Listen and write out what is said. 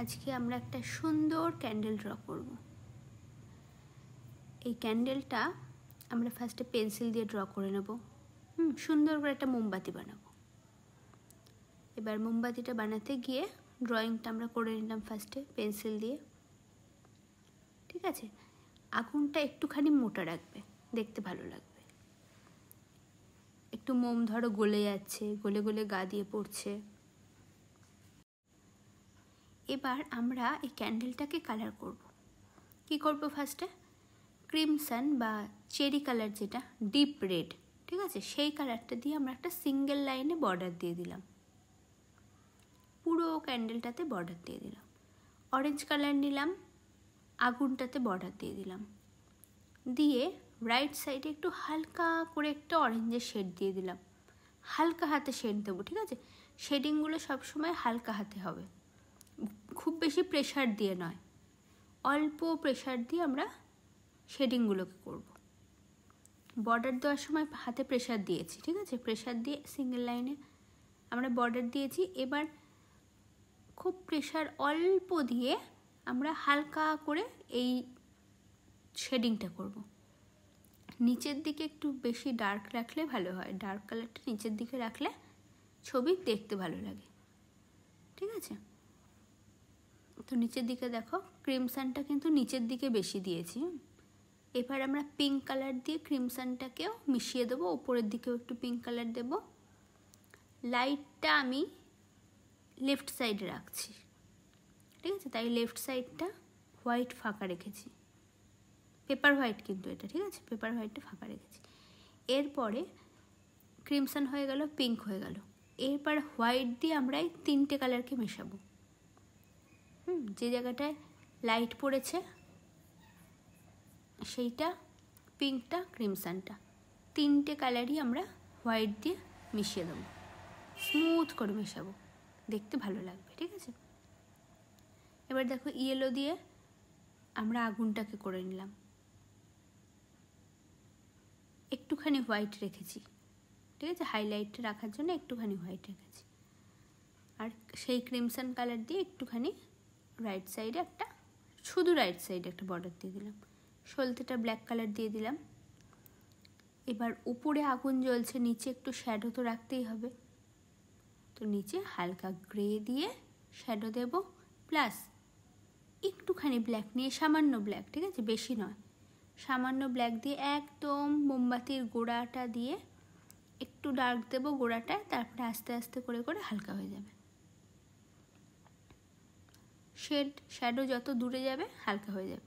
আজকে আমরা একটা সুন্দর ক্যান্ডেল ড্র করব এই ক্যান্ডেলটা আমরা ফার্স্টে পেন্সিল দিয়ে ড্র করে নেব হুম সুন্দর করে একটা মোমবাতি বানাবো এবার মোমবাতিটা বানাতে গিয়ে ড্রয়িংটা আমরা করে নিলাম ফার্স্টে পেন্সিল দিয়ে ঠিক আছে আগুনটা একটুখানি মোটা রাখবে দেখতে ভালো লাগবে একটু মোম ধরো গলে যাচ্ছে গলে গলে গা দিয়ে পড়ছে এবার আমরা এই ক্যান্ডেলটাকে কালার করব। কি করব ফার্স্টে ক্রিমসান বা চেরি কালার যেটা ডিপ রেড ঠিক আছে সেই কালারটা দিয়ে আমরা একটা সিঙ্গেল লাইনে বর্ডার দিয়ে দিলাম পুরো ক্যান্ডেলটাতে বর্ডার দিয়ে দিলাম অরেঞ্জ কালার নিলাম আগুনটাতে বর্ডার দিয়ে দিলাম দিয়ে রাইট সাইডে একটু হালকা করে একটা অরেঞ্জের শেড দিয়ে দিলাম হালকা হাতে শেড দেবো ঠিক আছে শেডিংগুলো সবসময় হালকা হাতে হবে খুব বেশি প্রেশার দিয়ে নয় অল্প প্রেশার দিয়ে আমরা শেডিংগুলোকে করব বর্ডার দেওয়ার সময় হাতে প্রেশার দিয়েছি ঠিক আছে প্রেশার দিয়ে সিঙ্গেল লাইনে আমরা বর্ডার দিয়েছি এবার খুব প্রেশার অল্প দিয়ে আমরা হালকা করে এই শেডিংটা করব। নিচের দিকে একটু বেশি ডার্ক রাখলে ভালো হয় ডার্ক কালারটা নিচের দিকে রাখলে ছবি দেখতে ভালো লাগে ঠিক আছে তো নিচের দিকে দেখো ক্রিমসানটা কিন্তু নিচের দিকে বেশি দিয়েছি এবার আমরা পিঙ্ক কালার দিয়ে ক্রিমসানটাকেও মিশিয়ে দেবো ওপরের দিকেও একটু পিঙ্ক কালার দেব লাইটটা আমি লেফট সাইডে রাখছি ঠিক আছে তাই লেফট সাইডটা হোয়াইট ফাঁকা রেখেছি পেপার হোয়াইট কিন্তু এটা ঠিক আছে পেপার হোয়াইটটা ফাঁকা রেখেছি এরপরে ক্রিমসান হয়ে গেল পিঙ্ক হয়ে গেল এরপর হোয়াইট দিয়ে আমরা এই তিনটে কালারকে মেশাবো হুম যে জায়গাটায় লাইট পড়েছে সেইটা পিঙ্কটা ক্রিমসানটা তিনটে কালারই আমরা হোয়াইট দিয়ে মিশিয়ে দেবো স্মুথ করে মেশাবো দেখতে ভালো লাগবে ঠিক আছে এবার দেখো ইয়েলো দিয়ে আমরা আগুনটাকে করে নিলাম একটুখানি হোয়াইট রেখেছি ঠিক আছে হাইলাইট রাখার জন্য একটুখানি হোয়াইট রেখেছি আর সেই ক্রিমসান কালার দিয়ে একটুখানি রাইট সাইডে একটা শুধু রাইট সাইডে একটা বর্ডার দিয়ে দিলাম সলতেটা ব্ল্যাক কালার দিয়ে দিলাম এবার উপরে আগুন জ্বলছে নিচে একটু শ্যাডো তো রাখতেই হবে তো নিচে হালকা গ্রে দিয়ে শ্যাডো দেব প্লাস একটুখানি ব্ল্যাক নিয়ে সামান্য ব্ল্যাক ঠিক আছে বেশি নয় সামান্য ব্ল্যাক দিয়ে একদম মোমবাতির গোড়াটা দিয়ে একটু ডার্ক দেবো গোড়াটায় তারপরে আস্তে আস্তে করে করে হালকা হয়ে যাবে শেড শ্যাডো যত দূরে যাবে হালকা হয়ে যাবে